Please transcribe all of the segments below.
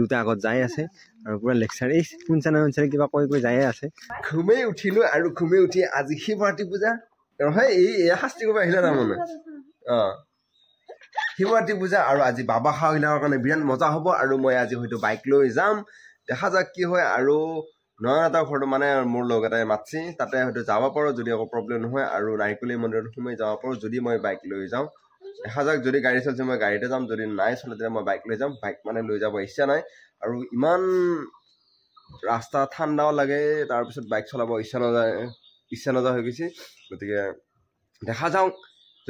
দুটা আগত যাই আছে আৰু পুৰা লেকচাৰ এই শুনছে না শুনছে কিবা কৈ কৈ যায়ে আছে ঘুমেই উঠিলো আৰু ঘুমেই উঠি আজি শিৱৰাত্ৰি পূজা নহয় এই এয়া শাস্তি কৰিব আহিলা তাৰমানে অঁ শিৱৰাত্ৰি পূজা আৰু আজি বাবা খাওঁবিলাকৰ কাৰণে বিৰাট মজা হ'ব আৰু মই আজি হয়তো বাইক লৈ যাম দেখা যাওক কি হয় আৰু নয়ন এটা ঘৰটো মানে মোৰ লগ এটাই মাতছি তাতে হয়তো যাব পাৰোঁ যদি একো প্ৰব্লেম নহয় আৰু নাৰিকলী মন্দিৰত সোমাই যাব পাৰোঁ যদি মই বাইক লৈ যাওঁ দেখা যাওক যদি গাড়ী চলিছে মই গাড়ীতে যাম যদি নাই চলে তেতিয়া মই বাইক লৈ যাম বাইক মানে লৈ যাব ইচ্ছা নাই আৰু ইমান ৰাস্তা ঠাণ্ডাও লাগে তাৰপিছত বাইক চলাব ইচ্ছা নাযায় ইচ্ছা নাযায় হৈ গৈছে গতিকে দেখা যাওক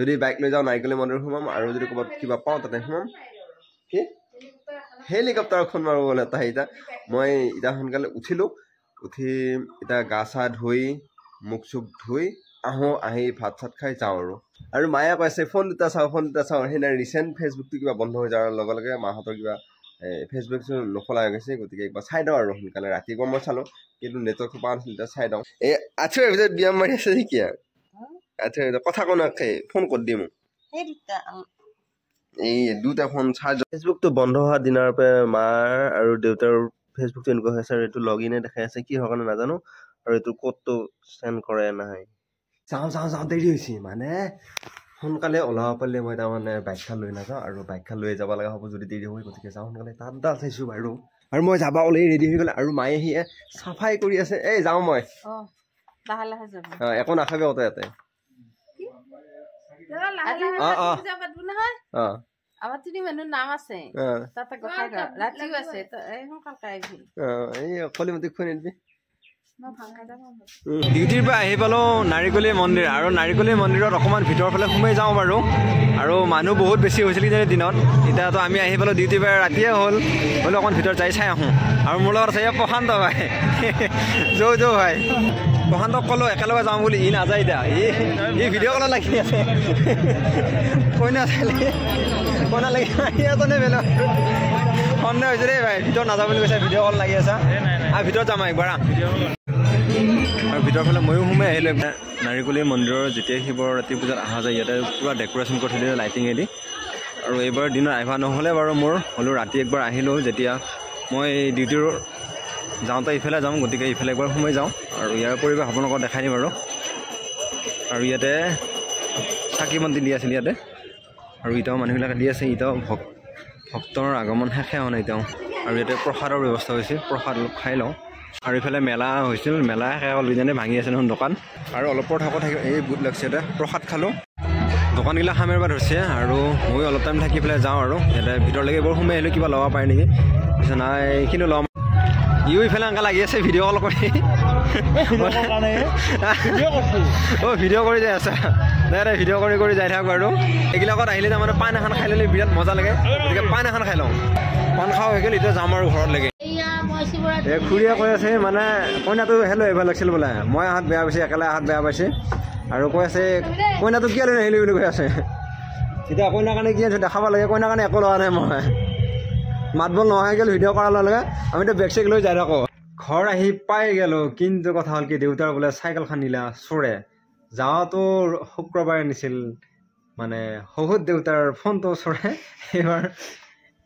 যদি বাইক লৈ যাওঁ নাৰিকলি মন্দিৰ সোমাম আৰু যদি ক'ৰবাত কিবা পাওঁ তাতে সোমাম কি হেলিকপ্টাৰখন মাৰো বোলে তাই এতিয়া মই এতিয়া সোনকালে উঠিলোঁ উঠি এতিয়া গা চা ধুই মুখ চুখ ধুই আহোঁ আহি ভাত চাত খাই যাওঁ আৰু আৰু মায়ে কৈছে ফোন দুটা চাওঁ ফোন দুটা চাওঁ সেইদিনা ৰিচেণ্ট ফেচবুকটো কিবা বন্ধ হৈ যোৱাৰ লগে লগে মাহঁতৰ কিবা ফেচবুক নখোলা হৈ গৈছে গতিকে একবাৰ চাই দিওঁ আৰু সোনকালে ৰাতিপুৱা মই চালোঁ কিন্তু নেটৱৰ্ক খোপা নাছিল তেতিয়া চাই দিওঁ এই আঠ এপিছত ব্যায়াম মাৰি আছে নেকি আৰু এপিছত কথা কোনোৱাকে ফোন ক'ত দিম এই দুটা ফোন চাৰ্জ ফেচবুকটো বন্ধ হোৱা দিনাৰ পৰা মাৰ আৰু দেউতাৰ ফেচবুকটো এনেকুৱা হৈ আছে আৰু এইটো লগ ইনে দেখাই আছে কিহৰ কাৰণে নাজানো আৰু এইটো ক'তটো চেণ্ড কৰে নাই যাওঁ যাওঁ যাওঁ দেৰি হৈছে মানে সোনকালে ওলাব পাৰিলে মই তাৰমানে বাইকখন লৈ নাযাওঁ আৰু বাইকখন লৈ যাব লগা হ'ব যদি দেৰি হয় গতিকে যাওঁ সোনকালে তাত দাল চাইছোঁ বাৰু আৰু মই যাব ওলাই ৰেডি হৈ গ'লে আৰু মায়ে সি চাফাই কৰি আছে এই যাওঁ মই একো নাখাবি অত ইয়াতে অকলে মতে খুৱাই নিদিবি ডিউটিৰ পৰা আহি পালোঁ নাৰিকলি মন্দিৰ আৰু নাৰিকলি মন্দিৰত অকণমান ভিতৰৰ ফালে সোমাই যাওঁ বাৰু আৰু মানুহ বহুত বেছি হৈছিল কিন্তু দিনত এতিয়াতো আমি আহি পালোঁ ডিউটিৰ পৰা ৰাতিয়ে হল হ'লেও অকণমান ভিতৰত যাই চাই চাই আহ আৰ মূলত চাই প্ৰশান্ত ভাই যৌ যৌ ভাই প্ৰশান্তক ক'লোঁ একেলগে যাওঁ বুলি ই নাযায় এতিয়া ই ই ভিডিঅ' কলে লাগি আছে কইনা চাইলে কইনা লাগি আহি আছে বেলা সন্দেহ হৈছে দেই ভাই ভিতৰত নাযাওঁ বুলি কৈছে ভিডিঅ' কল লাগি আছে আৰু ভিতৰত যাম একবাৰ আৰু ভিতৰৰ ফালে ময়ো সোমাই আহিলোঁ নাৰিকলি মন্দিৰৰ যেতিয়া শিৱৰাতি পূজাত অহা যায় ইয়াতে পূৰা ডেকৰেশ্যন কৰি থৈ লাইটিঙে দি আৰু এইবাৰ দিনত আহিবা নহ'লে বাৰু মোৰ হ'লেও ৰাতি একবাৰ আহিলোঁ যেতিয়া মই ডিউটিৰ যাওঁতে ইফালে যাওঁ গতিকে ইফালে একবাৰ সোমাই যাওঁ আৰু ইয়াৰ পৰিৱেশ আপোনালোকক দেখাই দিম আৰু আৰু ইয়াতে চাকি বন্তি দি আছিল ইয়াতে আৰু ইটাও মানুহবিলাকে দি আছে ইটাও ভক ভক্তৰ আগমন শেষে হোৱা নাই তেওঁ আৰু ইয়াতে প্ৰসাদৰ ব্যৱস্থা হৈছে প্ৰসাদ খাই লওঁ আৰু ইফালে মেলা হৈছিল মেলা অলপ জানে ভাঙি আছে নহয় দোকান আৰু অলপৰ থাকো থাকি এই বুট লাগিছে এটা প্ৰসাদ খালোঁ দোকানগিলা খামেৰ পৰা ধৰিছে আৰু মই অলপ টাইম থাকি পেলাই যাওঁ আৰু ইয়াতে ভিতৰলৈকে এইবোৰ সোমাই আহিলোঁ কিবা ল'ব পাৰে নেকি পিছত নাই এইখিনি ল'ম ইও ইফালে এনেকৈ লাগি আছে ভিডিঅ' কল কৰি অ' ভিডিঅ' কৰি যাই আছে দে ভিডিঅ' কৰি কৰি যাই থাকক আৰু এইবিলাকত আহিলে তাৰমানে পাণ এখন খাই ল'লে বিৰাট মজা লাগে গতিকে পাণ এখন খাই লওঁ পান খাওঁ সেইখিনি এতিয়া যাম আৰু ঘৰত লাগে এ কৈ আছে মানে কইনাটো হেলো এবাৰ লাগিছিল বোলে মই হাত বেয়া পাইছে একেলা হাত বেয়া পাইছে আৰু কৈ আছে কইনাটো কিয় লৈ নাহিলো বুলি কৈ আছে এতিয়া কইনাৰ কাৰণে কি আছে দেখাব লাগে কইনাৰ কাৰণে একো লোৱা নাই মই মাত বল নহৈ গ'ল ভিডিঅ' কৰাৰ লগে লগে আমিতো বেগ চেক লৈ যাই থাকোঁ ঘৰ আহি পাই গ'লোঁ কিন্তু কথা হ'ল কি দেউতাৰ বোলে চাইকেলখন নিলা চোৰে যাওঁতো শুক্ৰবাৰে নিছিল মানে শহুত দেউতাৰ ফোনটো চোৰে এইবাৰ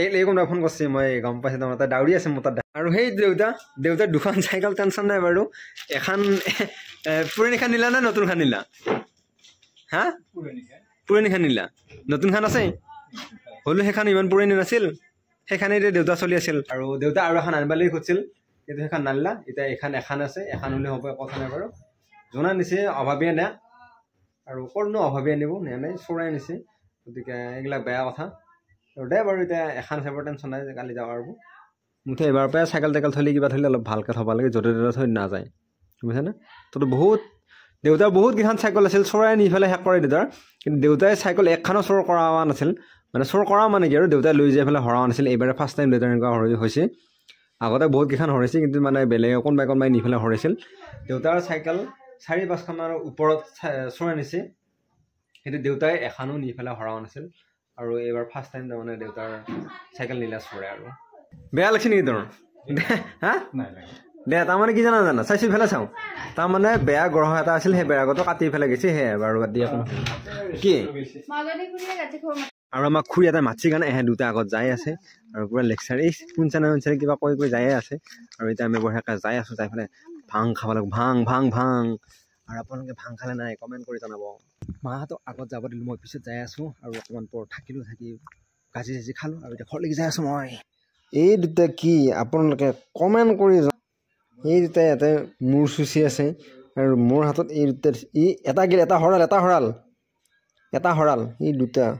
এই লৈ কোনোবা ফোন কৰিছে মই গম পাইছো তাৰমানে তাত ডাউৰি আছে মোৰ তাত আৰু সেই দেউতা দেউতাৰ দুখন চাইকেল টেনশ্যন নাই বাৰু এখন পুৰণিখন নিলা নে নতুনখন নিলা হা পুৰণিখন নিলা নতুনখন আছে হ'লেও সেইখন ইমান পুৰণি নাছিল সেইখানে এতিয়া দেউতা চলি আছিল আৰু দেউতা আৰু এখন আনিবলৈ খুজিছিল কিন্তু সেইখন নানিলা এতিয়া এইখন এখন আছে এখন হ'লে হ'ব কথা নাই বাৰু জনা নিছে অভাৱী আনে আৰু ক'ৰনো অভাৱী আনিব নে নাই চৰাই নিছে গতিকে এইবিলাক বেয়া কথা দে বাৰু এতিয়া এখন চাইবৰ টেনশ্যন নাই যে কালি যাওঁ আৰু মুঠতে এবাৰ পৰা চাইকেল টাইকেল থলি কিবা থলি অলপ ভালকৈ থ'ব লাগে য'তে ত'তে থৈ নাযায় বুজিছানে তহঁতৰ বহুত দেউতাৰ বহুত কেইখন চাইকেল আছিল চৰাই নি পেলাই শেষ কৰে দেউতাৰ কিন্তু দেউতাই চাইকেল একখনো চোৰ কৰা নাছিল মানে চোৰ কৰা মানে কি আৰু দেউতাই লৈ যাই পেলাই হৰা নাছিল এইবাৰ ফাৰ্ষ্ট টাইম দেউতাৰ এনেকুৱা হৰি হৈছে আগতে বহুত কেইখন হৰিছিল কিন্তু মানে বেলেগে কোনোবাই কোনোবাই নি পেলাই হৰাইছিল দেউতাৰ চাইকেল চাৰি পাঁচখনৰ ওপৰত চৰাই নিছে কিন্তু দেউতাই এখনো নি পেলাই হৰা নাছিল আৰু এইবাৰ ফাৰ্ষ্ট টাইম তাৰমানে দেউতাৰ চাইকেল নিলাজ কৰে আৰু বেয়া লাগিছে নেকি তোৰ দে তাৰমানে কি জানা জানা চাইছিল ফেলে চাওঁ তাৰমানে বেয়া গ্ৰহ এটা আছিল সেই বেয়াগতো কাটি ফেলে গৈছে সেয়ে বাৰু বাদ দিয়া কি আৰু আমাৰ খুৰী এটা মাতছি কাৰণে এহে দুটা আগত যাই আছে আৰু পুৰা লেকচাৰ এই শুনছেনে শুনছেনে কিবা কৈ কৈ যায়ে আছে আৰু এতিয়া আমি বৰ সেকা যাই আছোঁ যাই ফেলে ভাং খাব লাগিব ভাং ভাং ভাং আৰু আপোনালোকে ভাং খালে নাই কমেণ্ট কৰি জনাব মাহঁতক আগত যাব দিলোঁ মই পিছত যাই আছোঁ আৰু অকণমান পৰ থাকিলোঁ থাকি গাজি চাজি খালোঁ আৰু এতিয়া ঘৰলৈকে যাই আছোঁ মই এই দুটা কি আপোনালোকে কমেণ্ট কৰি এই দুটা ইয়াতে মূৰ চুচি আছে আৰু মোৰ হাতত এই দুটা এই এটা গিল এটা হৰাল এটা হৰাল এটা হৰাল এই দুটা